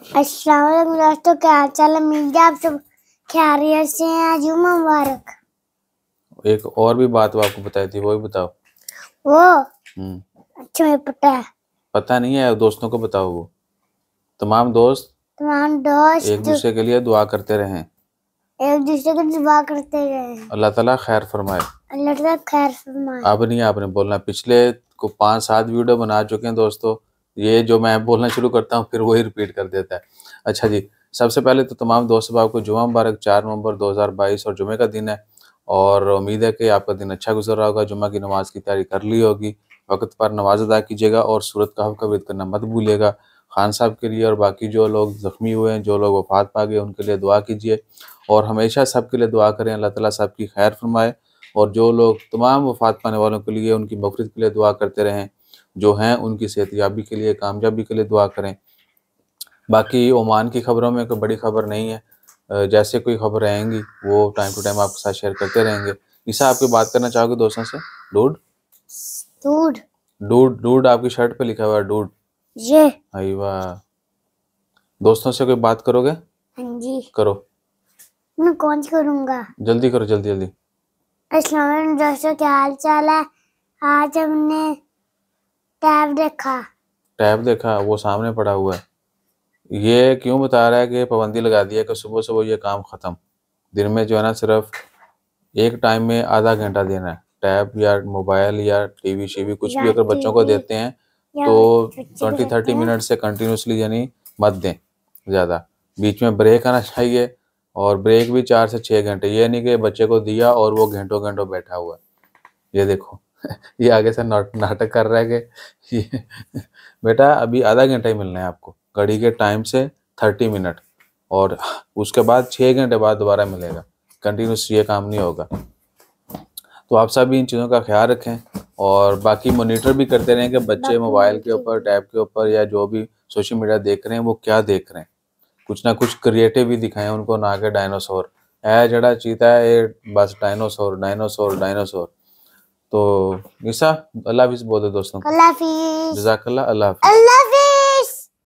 दोस्तों क्या चल है आप सब खैरियत से हैं आज मुबारक एक और भी बात वो आपको बताई थी वो भी बताओ वो हम्म। अच्छा पता है पता नहीं है दोस्तों को बताओ वो तमाम दोस्त तमाम दोस्त एक दूसरे के लिए दुआ करते रहें एक दूसरे के दुआ करते रहें अल्लाह ताला खैर फरमाए अल्लाह ताला खैर फरमाए अब नहीं आपने बोलना पिछले को पांच सात वीडियो बना चुके हैं दोस्तों ये जो मैं बोलना शुरू करता हूँ फिर वही रिपीट कर देता है अच्छा जी सबसे पहले तो तमाम दोस्त भाव को जुमा मुबारक चार नवंबर 2022 और जुमे का दिन है और उम्मीद है कि आपका दिन अच्छा गुजर रहा होगा जुमा की नमाज़ की तैयारी कर ली होगी वक्त पर नमाज अदा कीजिएगा और सूरत का हफ कबीर करना मत भूलिएगा खान साहब के लिए और बाकी जो लोग ज़ख्मी हुए हैं जो लोग वफात पा गए उनके लिए दुआ कीजिए और हमेशा सब के लिए दुआ करें अल्लाह ताला साहब की खैर फरमाए और जो लोग तमाम वफात पाने वालों के लिए उनकी मफरत के लिए दुआ करते रहें जो हैं उनकी सेहत याबी के लिए कामयाबी के लिए दुआ करें बाकी ओमान की खबरों में कोई बड़ी खबर नहीं है जैसे कोई खबर रहेंगी वो टाइम टू टाइम आपके साथ शेयर करते रहेंगे ईसा आपकी बात करना चाहोगे दोस्तों से डूड डूड डूड डूड आपकी शर्ट पे लिखा हुआ है डूड ये आई वाह दोस्तों से कोई बात करोगे हाँ जी करो मैं कौन सी करूंगा जल्दी करो जल्दी जल्दी अस्सलाम वालेकुम दोस्तों क्या हाल चाल है आज हमने टैब देखा टैब देखा वो सामने पड़ा हुआ है ये क्यों बता रहा है कि पाबंदी लगा दिया कि सुबह सुबह ये काम ख़त्म दिन में जो है ना सिर्फ एक टाइम में आधा घंटा देना है टैब या मोबाइल या टीवी शीवी कुछ भी अगर बच्चों को देते हैं तो ट्वेंटी थर्टी मिनट से कंटिन्यूसली यानी मत दें ज़्यादा बीच में ब्रेक आना चाहिए और ब्रेक भी चार से छः घंटे ये नहीं कि बच्चे को दिया और वो घंटों घंटों बैठा हुआ है ये देखो ये आगे से नाट नाटक कर रहे बेटा अभी आधा घंटा ही मिलना है आपको घड़ी के टाइम से थर्टी मिनट और उसके बाद छः घंटे बाद दोबारा मिलेगा कंटिन्यूस ये काम नहीं होगा तो आप भी इन चीज़ों का ख्याल रखें और बाकी मोनिटर भी करते रहें कि बच्चे मोबाइल के ऊपर टैब के ऊपर या जो भी सोशल मीडिया देख रहे हैं वो क्या देख रहे हैं कुछ ना कुछ क्रिएटिव भी दिखाएं उनको ना के डायनासोर है जड़ा चीता है बस डायनासोर डायनासोर डायनासोर तो निशा अल्लाह हाफिज़ बोल दे दोस्तों अल्लाह हाफिज़ जजाकल्ला अल्लाह हाफिज़